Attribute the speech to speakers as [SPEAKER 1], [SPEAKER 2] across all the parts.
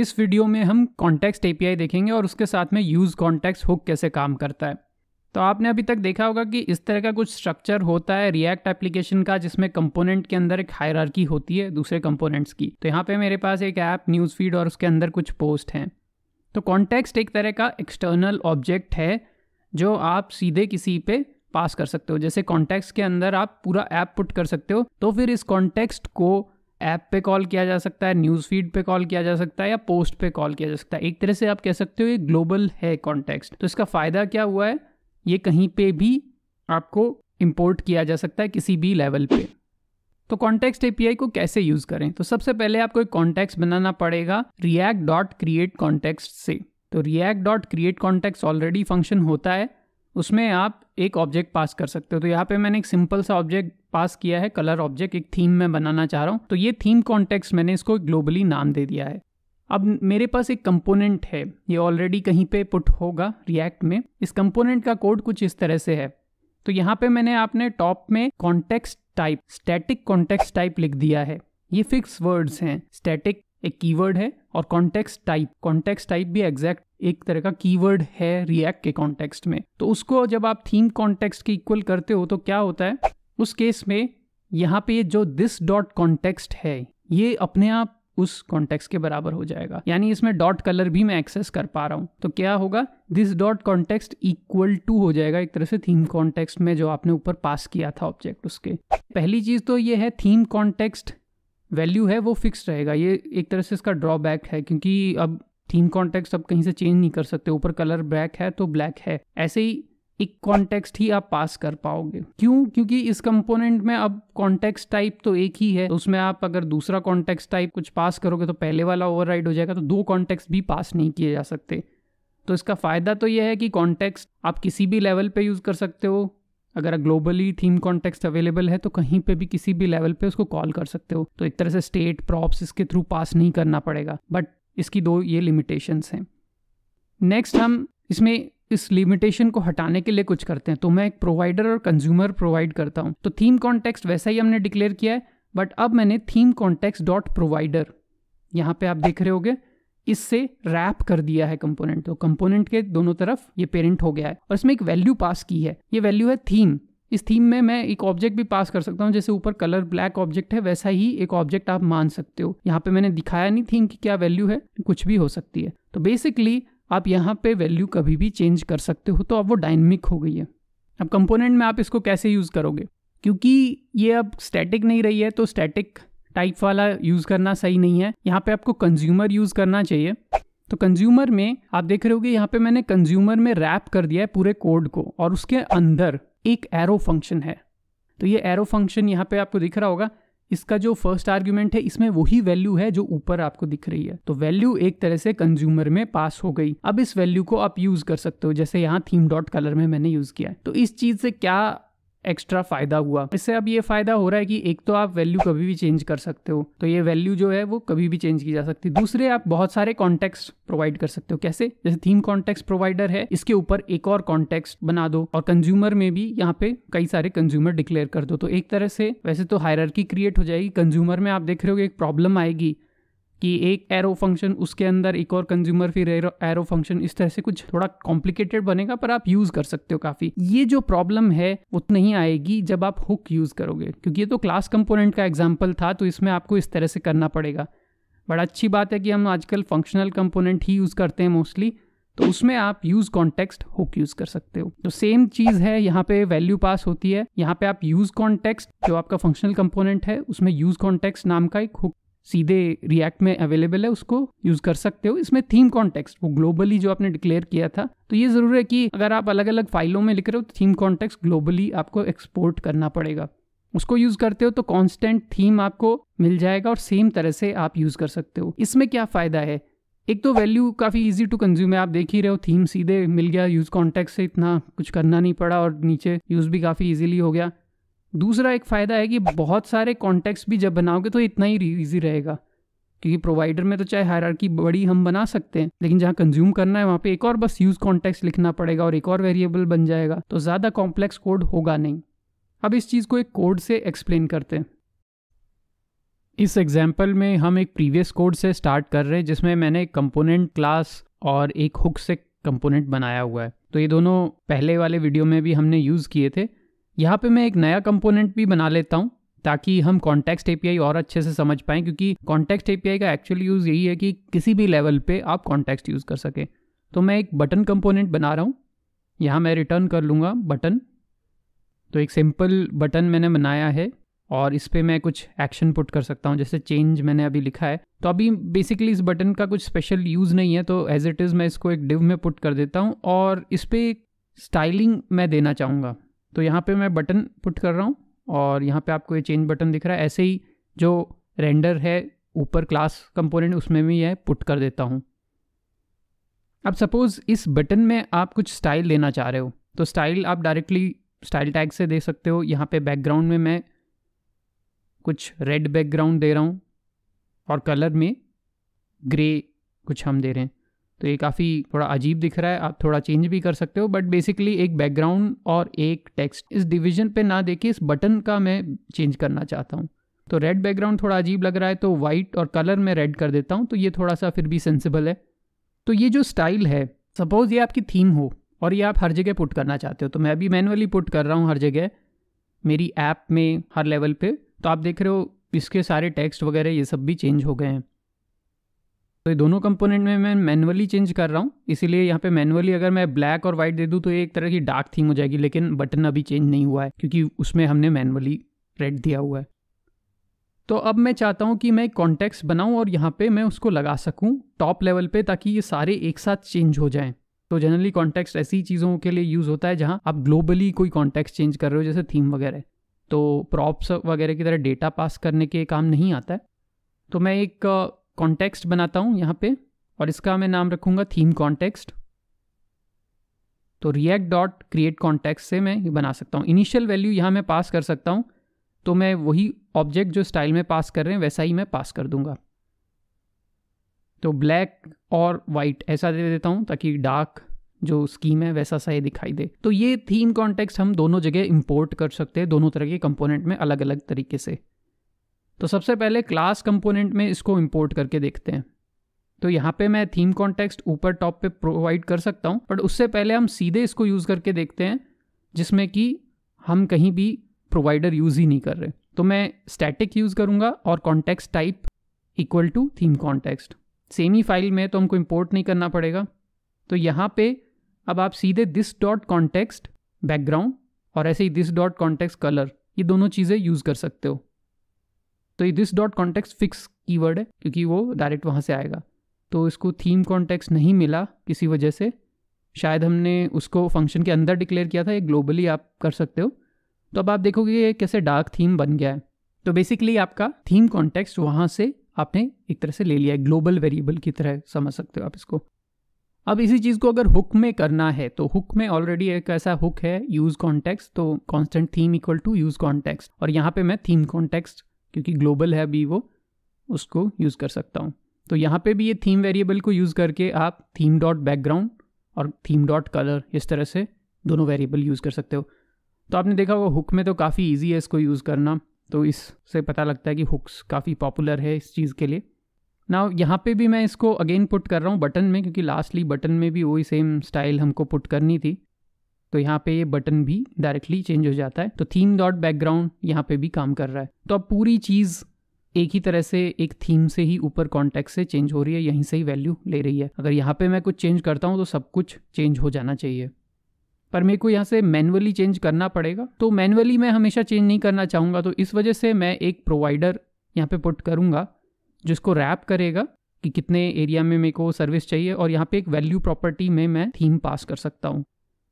[SPEAKER 1] इस वीडियो में हम कॉन्टेक्स्ट एपीआई देखेंगे और उसके साथ में यूज़ कॉन्टेक्स्ट हुक कैसे काम करता है तो आपने अभी तक देखा होगा कि इस तरह का कुछ स्ट्रक्चर होता है रिएक्ट एप्लीकेशन का जिसमें कंपोनेंट के अंदर एक हायरार्की होती है दूसरे कंपोनेंट्स की तो यहाँ पे मेरे पास एक ऐप न्यूज़ फीड और उसके अंदर कुछ पोस्ट हैं तो कॉन्टेक्स्ट एक तरह का एक्सटर्नल ऑब्जेक्ट है जो आप सीधे किसी पे पास कर सकते हो जैसे कॉन्टेक्स्ट के अंदर आप पूरा ऐप पुट कर सकते हो तो फिर इस कॉन्टेक्स्ट को ऐप पे कॉल किया जा सकता है न्यूज़ फीड पे कॉल किया जा सकता है या पोस्ट पे कॉल किया जा सकता है एक तरह से आप कह सकते हो ये ग्लोबल है कॉन्टेक्स्ट तो इसका फ़ायदा क्या हुआ है ये कहीं पे भी आपको इम्पोर्ट किया जा सकता है किसी भी लेवल पे तो कॉन्टेक्स्ट एपीआई को कैसे यूज़ करें तो सबसे पहले आपको एक कॉन्टेक्स्ट बनाना पड़ेगा रिएक्ट डॉट क्रिएट कॉन्टेक्स्ट से तो React dot create context already function होता है उसमें आप एक ऑब्जेक्ट पास कर सकते हो तो यहाँ पे मैंने एक सिंपल सा ऑब्जेक्ट पास किया है कलर ऑब्जेक्ट एक थीम में बनाना चाह रहा हूँ तो ये थीम कॉन्टेक्स मैंने इसको ग्लोबली नाम दे दिया है अब मेरे पास एक कंपोनेंट है ये ऑलरेडी कहीं पे पुट होगा रिएक्ट में इस कंपोनेंट का कोड कुछ इस तरह से है तो यहाँ पे मैंने आपने टॉप में context type static context type लिख दिया है ये फिक्स वर्ड्स हैं स्टैटिक एक कीवर्ड है और कॉन्टेक्स्ट टाइप कॉन्टेक्स्ट टाइप भी एग्जैक्ट एक तरह का कीवर्ड है रिएक्ट के कॉन्टेक्स्ट में तो उसको जब आप थीम कॉन्टेक्स्ट के इक्वल करते हो तो क्या होता है उस केस में यहाँ पे जो दिस डॉट कॉन्टेक्स्ट है ये अपने आप उस कॉन्टेक्स्ट के बराबर हो जाएगा यानी इसमें डॉट कलर भी मैं एक्सेस कर पा रहा हूँ तो क्या होगा this dot context equal to हो जाएगा एक तरह से थीम कॉन्टेक्स्ट में जो आपने ऊपर पास किया था ऑब्जेक्ट उसके पहली चीज तो ये है थीम कॉन्टेक्स्ट वैल्यू है वो फिक्स रहेगा ये एक तरह से इसका ड्रॉबैक है क्योंकि अब थीम कॉन्टेक्स अब कहीं से चेंज नहीं कर सकते ऊपर कलर ब्लैक है तो ब्लैक है ऐसे ही एक कॉन्टेक्स्ट ही आप पास कर पाओगे क्यों क्योंकि इस कंपोनेंट में अब कॉन्टेक्स्ट टाइप तो एक ही है तो उसमें आप अगर दूसरा कॉन्टेक्स्ट टाइप कुछ पास करोगे तो पहले वाला ओवरराइड हो जाएगा तो दो कॉन्टेक्स्ट भी पास नहीं किए जा सकते तो इसका फ़ायदा तो यह है कि कॉन्टेक्स्ट आप किसी भी लेवल पे यूज़ कर सकते हो अगर ग्लोबली थीम कॉन्टेक्स्ट अवेलेबल है तो कहीं पे भी किसी भी लेवल पे उसको कॉल कर सकते हो तो एक तरह से स्टेट प्रॉप्स इसके थ्रू पास नहीं करना पड़ेगा बट इसकी दो ये लिमिटेशंस हैं नेक्स्ट हम इसमें इस लिमिटेशन को हटाने के लिए कुछ करते हैं तो मैं एक प्रोवाइडर और कंज्यूमर प्रोवाइड करता हूँ तो थीम कॉन्टेक्स्ट वैसा ही हमने डिक्लेयर किया है बट अब मैंने थीम कॉन्टेक्स्ट डॉट प्रोवाइडर यहाँ पे आप देख रहे होगे इससे रैप कर दिया है कंपोनेंट तो कंपोनेंट के दोनों तरफ ये पेरेंट हो गया है और इसमें एक वैल्यू पास की है ये वैल्यू है थीम इस थीम में मैं एक ऑब्जेक्ट भी पास कर सकता हूँ जैसे ऊपर कलर ब्लैक ऑब्जेक्ट है वैसा ही एक ऑब्जेक्ट आप मान सकते हो यहाँ पे मैंने दिखाया नहीं थीम की क्या वैल्यू है कुछ भी हो सकती है तो बेसिकली आप यहाँ पे वैल्यू कभी भी चेंज कर सकते हो तो अब वो डायनमिक हो गई है अब कंपोनेंट में आप इसको कैसे यूज़ करोगे क्योंकि ये अब स्टैटिक नहीं रही है तो स्टैटिक टाइप वाला यूज़ करना सही नहीं है यहाँ पे आपको कंज्यूमर यूज़ करना चाहिए तो कंज्यूमर में आप देख रहे हो यहाँ पे मैंने कंज्यूमर में रैप कर दिया है पूरे कोड को और उसके अंदर एक एरो फंक्शन है तो ये एरो फंक्शन यहाँ पे आपको दिख रहा होगा इसका जो फर्स्ट आर्ग्यूमेंट है इसमें वही वैल्यू है जो ऊपर आपको दिख रही है तो वैल्यू एक तरह से कंज्यूमर में पास हो गई अब इस वैल्यू को आप यूज कर सकते हो जैसे यहाँ थीम डॉट कलर में मैंने यूज किया है तो इस चीज से क्या एक्स्ट्रा फ़ायदा हुआ इससे अब ये फ़ायदा हो रहा है कि एक तो आप वैल्यू कभी भी चेंज कर सकते हो तो ये वैल्यू जो है वो कभी भी चेंज की जा सकती है दूसरे आप बहुत सारे कॉन्टेक्स्ट प्रोवाइड कर सकते हो कैसे जैसे थीम कॉन्टेक्स्ट प्रोवाइडर है इसके ऊपर एक और कॉन्टेक्स्ट बना दो और कंज्यूमर में भी यहाँ पे कई सारे कंज्यूमर डिक्लेयर कर दो तो एक तरह से वैसे तो हायरकी क्रिएट हो जाएगी कंज्यूमर में आप देख रहे हो एक प्रॉब्लम आएगी कि एक एरो फंक्शन उसके अंदर एक और कंज्यूमर फिर एरो फंक्शन इस तरह से कुछ थोड़ा कॉम्प्लिकेटेड बनेगा पर आप यूज कर सकते हो काफी ये जो प्रॉब्लम है उतनी ही आएगी जब आप हुक यूज करोगे क्योंकि ये तो क्लास कंपोनेंट का एग्जाम्पल था तो इसमें आपको इस तरह से करना पड़ेगा बड़ा अच्छी बात है कि हम आजकल फंक्शनल कंपोनेंट ही यूज़ करते हैं मोस्टली तो उसमें आप यूज़ कॉन्टेक्स्ट हुक यूज़ कर सकते हो तो सेम चीज़ है यहाँ पे वैल्यू पास होती है यहाँ पे आप यूज़ कॉन्टेक्स्ट जो आपका फंक्शनल कंपोनेंट है उसमें यूज़ कॉन्टेक्स्ट नाम का एक हुक सीधे रिएक्ट में अवेलेबल है उसको यूज कर सकते हो इसमें थीम कॉन्टेक्स्ट वो ग्लोबली जो आपने डिक्लेयर किया था तो ये जरूर है कि अगर आप अलग अलग फाइलों में लिख रहे हो तो थीम कॉन्टेक्स्ट ग्लोबली आपको एक्सपोर्ट करना पड़ेगा उसको यूज करते हो तो कॉन्स्टेंट थीम आपको मिल जाएगा और सेम तरह से आप यूज कर सकते हो इसमें क्या फायदा है एक तो वैल्यू काफ़ी इजी टू कंज्यूम है आप देख ही रहे हो थीम सीधे मिल गया यूज़ कॉन्टेक्ट से इतना कुछ करना नहीं पड़ा और नीचे यूज़ भी काफ़ी इजीली हो गया दूसरा एक फ़ायदा है कि बहुत सारे कॉन्टेक्ट्स भी जब बनाओगे तो इतना ही ईजी रहेगा क्योंकि प्रोवाइडर में तो चाहे हायरार्की बड़ी हम बना सकते हैं लेकिन जहाँ कंज्यूम करना है वहाँ पे एक और बस यूज़ कॉन्टेक्स लिखना पड़ेगा और एक और वेरिएबल बन जाएगा तो ज़्यादा कॉम्प्लेक्स कोड होगा नहीं अब इस चीज़ को एक कोड से एक्सप्लेन करते हैं इस एग्जाम्पल में हम एक प्रीवियस कोड से स्टार्ट कर रहे हैं जिसमें मैंने कंपोनेंट क्लास और एक हुक से कंपोनेंट बनाया हुआ है तो ये दोनों पहले वाले वीडियो में भी हमने यूज़ किए थे यहाँ पे मैं एक नया कंपोनेंट भी बना लेता हूँ ताकि हम कॉन्टेक्स्ट एपीआई और अच्छे से समझ पाएँ क्योंकि कॉन्टेक्स्ट एपीआई का एक्चुअल यूज़ यही है कि किसी भी लेवल पे आप कॉन्टेक्स्ट यूज़ कर सकें तो मैं एक बटन कंपोनेंट बना रहा हूँ यहाँ मैं रिटर्न कर लूँगा बटन तो एक सिंपल बटन मैंने बनाया है और इस पर मैं कुछ एक्शन पुट कर सकता हूँ जैसे चेंज मैंने अभी लिखा है तो अभी बेसिकली इस बटन का कुछ स्पेशल यूज़ नहीं है तो एज इट इज़ मैं इसको एक डिव में पुट कर देता हूँ और इस पर स्टाइलिंग मैं देना चाहूँगा तो यहाँ पे मैं बटन पुट कर रहा हूँ और यहाँ पे आपको ये चेंज बटन दिख रहा है ऐसे ही जो रेंडर है ऊपर क्लास कंपोनेंट उसमें भी यह पुट कर देता हूँ अब सपोज़ इस बटन में आप कुछ स्टाइल देना चाह रहे हो तो स्टाइल आप डायरेक्टली स्टाइल टैग से दे सकते हो यहाँ पे बैकग्राउंड में मैं कुछ रेड बैकग्राउंड दे रहा हूँ और कलर में ग्रे कुछ हम दे रहे हैं तो ये काफ़ी थोड़ा अजीब दिख रहा है आप थोड़ा चेंज भी कर सकते हो बट बेसिकली एक बैकग्राउंड और एक टेक्स्ट इस डिवीजन पे ना देखे इस बटन का मैं चेंज करना चाहता हूँ तो रेड बैकग्राउंड थोड़ा अजीब लग रहा है तो वाइट और कलर में रेड कर देता हूँ तो ये थोड़ा सा फिर भी सेंसिबल है तो ये जो स्टाइल है सपोज़ ये आपकी थीम हो और ये आप हर जगह पुट करना चाहते हो तो मैं अभी मैनुअली पुट कर रहा हूँ हर जगह मेरी ऐप में हर लेवल पे तो आप देख रहे हो इसके सारे टेक्स्ट वगैरह ये सब भी चेंज हो गए हैं तो ये दोनों कंपोनेंट में मैं मैनुअली चेंज कर रहा हूँ इसीलिए यहाँ पे मैनुअली अगर मैं ब्लैक और वाइट दे दूँ तो एक तरह की डार्क थीम हो जाएगी लेकिन बटन अभी चेंज नहीं हुआ है क्योंकि उसमें हमने मैनुअली रेड दिया हुआ है तो अब मैं चाहता हूँ कि मैं एक कॉन्टेक्स्ट बनाऊँ और यहाँ पर मैं उसको लगा सकूँ टॉप लेवल पर ताकि ये सारे एक साथ चेंज हो जाएँ तो जनरली कॉन्टेक्स ऐसी चीज़ों के लिए यूज़ होता है जहाँ आप ग्लोबली कोई कॉन्टेक्स चेंज कर रहे हो जैसे थीम वगैरह तो प्रॉप्स वगैरह की तरह डेटा पास करने के काम नहीं आता है तो मैं एक कॉन्टेक्स्ट बनाता हूँ यहाँ पे और इसका मैं नाम रखूँगा थीम कॉन्टेक्स्ट तो रिएक्ट डॉट क्रिएट कॉन्टेक्स्ट से मैं ये बना सकता हूँ इनिशियल वैल्यू यहाँ मैं पास कर सकता हूँ तो मैं वही ऑब्जेक्ट जो स्टाइल में पास कर रहे हैं वैसा ही मैं पास कर दूंगा तो ब्लैक और वाइट ऐसा दे देता हूँ ताकि डार्क जो स्कीम है वैसा सा ये दिखाई दे तो ये थीम कॉन्टेक्स्ट हम दोनों जगह इंपोर्ट कर सकते हैं दोनों तरह के कंपोनेंट में अलग अलग तरीके से तो सबसे पहले क्लास कंपोनेंट में इसको इम्पोर्ट करके देखते हैं तो यहाँ पे मैं थीम कॉन्टेक्स्ट ऊपर टॉप पे प्रोवाइड कर सकता हूँ बट उससे पहले हम सीधे इसको यूज़ करके देखते हैं जिसमें कि हम कहीं भी प्रोवाइडर यूज़ ही नहीं कर रहे तो मैं स्टैटिक यूज़ करूँगा और context type equal to theme context same ही फाइल में तो हमको इम्पोर्ट नहीं करना पड़ेगा तो यहाँ पे अब आप सीधे दिस डॉट कॉन्टेक्स्ट बैकग्राउंड और ऐसे ही दिस डॉट कॉन्टेक्स्ट कलर ये दोनों चीज़ें यूज़ कर सकते हो तो ये this dot context fix keyword है क्योंकि वो डायरेक्ट वहाँ से आएगा तो इसको थीम कॉन्टेक्स्ट नहीं मिला किसी वजह से शायद हमने उसको फंक्शन के अंदर डिक्लेयर किया था ये ग्लोबली आप कर सकते हो तो अब आप देखोगे ये कैसे डार्क थीम बन गया है तो बेसिकली आपका थीम कॉन्टेक्स्ट वहाँ से आपने एक तरह से ले लिया है ग्लोबल वेरिएबल की तरह समझ सकते हो आप इसको अब इसी चीज़ को अगर हुक में करना है तो हुक में ऑलरेडी एक ऐसा हुक है यूज़ कॉन्टेक्स्ट तो constant theme equal to use context और यहाँ पे मैं थीम कॉन्टेक्स्ट क्योंकि ग्लोबल है अभी वो उसको यूज़ कर सकता हूँ तो यहाँ पे भी ये थीम वेरिएबल को यूज़ करके आप थीम डॉट बैकग्राउंड और थीम डॉट कलर इस तरह से दोनों वेरिएबल यूज़ कर सकते हो तो आपने देखा होगा हुक में तो काफ़ी ईजी है इसको यूज़ करना तो इससे पता लगता है कि हुक्स काफ़ी पॉपुलर है इस चीज़ के लिए ना यहाँ पे भी मैं इसको अगेन पुट कर रहा हूँ बटन में क्योंकि लास्टली बटन में भी वही सेम स्टाइल हमको पुट करनी थी तो यहाँ पे ये बटन भी डायरेक्टली चेंज हो जाता है तो थीम डॉट बैकग्राउंड यहाँ पे भी काम कर रहा है तो अब पूरी चीज़ एक ही तरह से एक थीम से ही ऊपर कॉन्टेक्ट से चेंज हो रही है यहीं से ही वैल्यू ले रही है अगर यहाँ पे मैं कुछ चेंज करता हूँ तो सब कुछ चेंज हो जाना चाहिए पर मेरे को यहाँ से मैनुअली चेंज करना पड़ेगा तो मैनुअली मैं हमेशा चेंज नहीं करना चाहूँगा तो इस वजह से मैं एक प्रोवाइडर यहाँ पे पुट करूँगा जिसको रैप करेगा कि कितने एरिया में मेरे को सर्विस चाहिए और यहाँ पे एक वैल्यू प्रॉपर्टी में मैं थीम पास कर सकता हूँ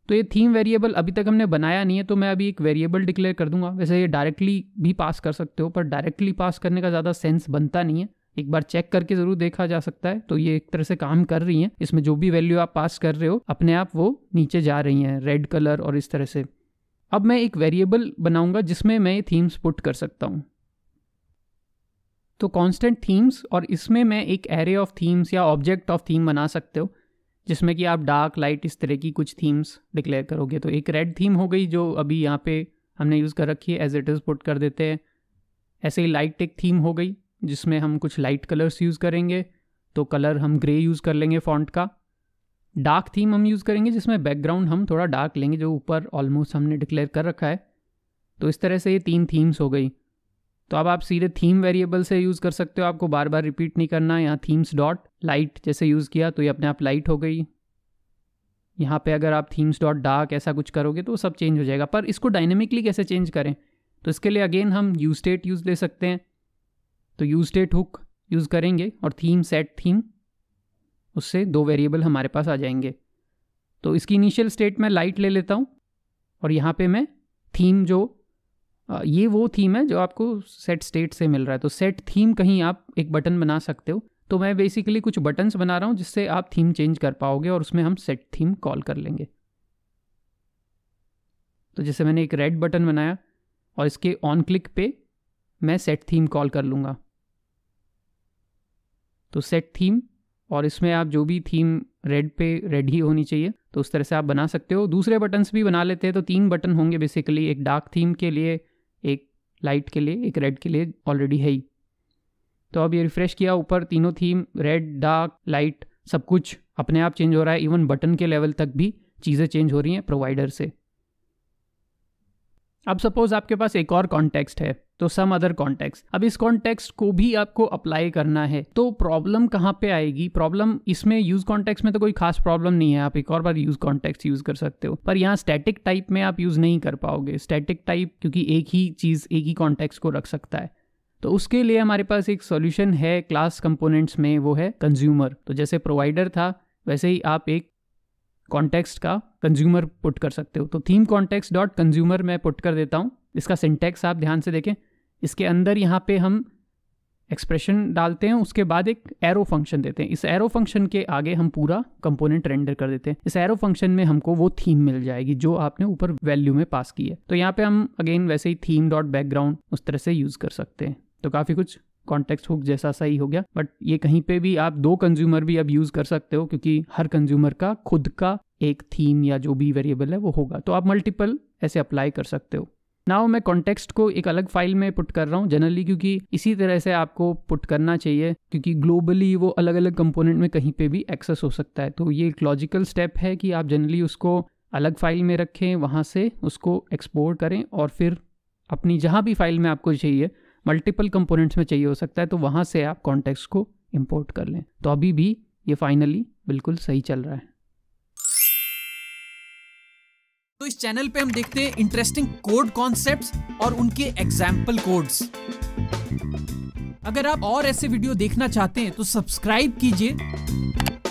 [SPEAKER 1] तो ये थीम वेरिएबल अभी तक हमने बनाया नहीं है तो मैं अभी एक वेरिएबल डिक्लेयर कर दूंगा वैसे ये डायरेक्टली भी पास कर सकते हो पर डायरेक्टली पास करने का ज़्यादा सेंस बनता नहीं है एक बार चेक करके जरूर देखा जा सकता है तो ये एक तरह से काम कर रही हैं इसमें जो भी वैल्यू आप पास कर रहे हो अपने आप वो नीचे जा रही हैं रेड कलर और इस तरह से अब मैं एक वेरिएबल बनाऊंगा जिसमें मैं ये थीम्स पुट कर सकता हूँ तो कॉन्स्टेंट थीम्स और इसमें मैं एक एरे ऑफ थीम्स या ऑब्जेक्ट ऑफ थीम बना सकते हो जिसमें कि आप डार्क लाइट इस तरह की कुछ थीम्स डिक्लेयर करोगे तो एक रेड थीम हो गई जो अभी यहाँ पे हमने यूज़ कर रखी है एज इट इज़ पुट कर देते हैं ऐसे ही लाइट एक थीम हो गई जिसमें हम कुछ लाइट कलर्स यूज़ करेंगे तो कलर हम ग्रे यूज़ कर लेंगे फॉन्ट का डार्क थीम हम यूज़ करेंगे जिसमें बैकग्राउंड हम थोड़ा डार्क लेंगे जो ऊपर ऑलमोस्ट हमने डिक्लेयर कर रखा है तो इस तरह से ये तीन थीम्स हो गई तो अब आप सीधे थीम वेरिएबल से यूज़ कर सकते हो आपको बार बार रिपीट नहीं करना यहाँ थीम्स डॉट लाइट जैसे यूज़ किया तो ये अपने आप लाइट हो गई यहाँ पे अगर आप थीम्स डॉट डार्क ऐसा कुछ करोगे तो वो सब चेंज हो जाएगा पर इसको डायनेमिकली कैसे चेंज करें तो इसके लिए अगेन हम यू स्टेट यूज़ ले सकते हैं तो यू स्टेट हुक यूज़ करेंगे और थीम सेट थीम उससे दो वेरिएबल हमारे पास आ जाएंगे तो इसकी इनिशियल स्टेट में लाइट ले लेता हूँ और यहाँ पे मैं थीम जो ये वो थीम है जो आपको सेट स्टेट से मिल रहा है तो सेट थीम कहीं आप एक बटन बना सकते हो तो मैं बेसिकली कुछ बटन्स बना रहा हूँ जिससे आप थीम चेंज कर पाओगे और उसमें हम सेट थीम कॉल कर लेंगे तो जैसे मैंने एक रेड बटन बनाया और इसके ऑन क्लिक पे मैं सेट थीम कॉल कर लूँगा तो सेट थीम और इसमें आप जो भी थीम रेड पे रेड ही होनी चाहिए तो उस तरह से आप बना सकते हो दूसरे बटन्स भी बना लेते हैं तो तीन बटन होंगे बेसिकली एक डार्क थीम के लिए लाइट के लिए एक रेड के लिए ऑलरेडी है ही तो अब ये रिफ़्रेश किया ऊपर तीनों थीम रेड डार्क लाइट सब कुछ अपने आप चेंज हो रहा है इवन बटन के लेवल तक भी चीज़ें चेंज हो रही हैं प्रोवाइडर से अब सपोज आपके पास एक और कॉन्टेक्स्ट है तो सम अदर कॉन्टेक्स्ट अब इस कॉन्टेक्स्ट को भी आपको अप्लाई करना है तो प्रॉब्लम कहाँ पे आएगी प्रॉब्लम इसमें यूज कॉन्टेक्स्ट में तो कोई खास प्रॉब्लम नहीं है आप एक और बार यूज कॉन्टेक्स्ट यूज कर सकते हो पर यहाँ स्टैटिक टाइप में आप यूज नहीं कर पाओगे स्टैटिक टाइप क्योंकि एक ही चीज एक ही कॉन्टेक्स्ट को रख सकता है तो उसके लिए हमारे पास एक सॉल्यूशन है क्लास कंपोनेंट्स में वो है कंज्यूमर तो जैसे प्रोवाइडर था वैसे ही आप एक कॉन्टेक्स्ट का कंज्यूमर पुट कर सकते हो तो थीम कॉन्टेक्स्ट डॉट कंज्यूमर मैं पुट कर देता हूँ इसका सिंटेक्स आप ध्यान से देखें इसके अंदर यहाँ पे हम एक्सप्रेशन डालते हैं उसके बाद एक एरो फंक्शन देते हैं इस एरो फंक्शन के आगे हम पूरा कंपोनेंट रेंडर कर देते हैं इस एरो फंक्शन में हमको वो थीम मिल जाएगी जो आपने ऊपर वैल्यू में पास की है तो यहाँ पे हम अगेन वैसे ही थीम डॉट बैकग्राउंड उस तरह से यूज़ कर सकते हैं तो काफ़ी कुछ कॉन्टेक्स्ट हुक जैसा सही हो गया बट ये कहीं पे भी आप दो कंज्यूमर भी अब यूज कर सकते हो क्योंकि हर कंज्यूमर का खुद का एक थीम या जो भी वेरिएबल है वो होगा तो आप मल्टीपल ऐसे अप्लाई कर सकते हो नाउ मैं कॉन्टेक्स्ट को एक अलग फाइल में पुट कर रहा हूँ जनरली क्योंकि इसी तरह से आपको पुट करना चाहिए क्योंकि ग्लोबली वो अलग अलग कंपोनेंट में कहीं पे भी एक्सेस हो सकता है तो ये एक लॉजिकल स्टेप है कि आप जनरली उसको अलग फाइल में रखें वहाँ से उसको एक्सपोर्ट करें और फिर अपनी जहाँ भी फाइल में आपको चाहिए मल्टीपल कंपोनेंट्स में चाहिए हो सकता है तो वहाँ से आप कॉन्टेक्स्ट को इम्पोर्ट कर लें तो अभी भी ये फाइनली बिल्कुल सही चल रहा है तो इस चैनल पे हम देखते हैं इंटरेस्टिंग कोड कॉन्सेप्ट्स और उनके एग्जाम्पल कोड्स अगर आप और ऐसे वीडियो देखना चाहते हैं तो सब्सक्राइब कीजिए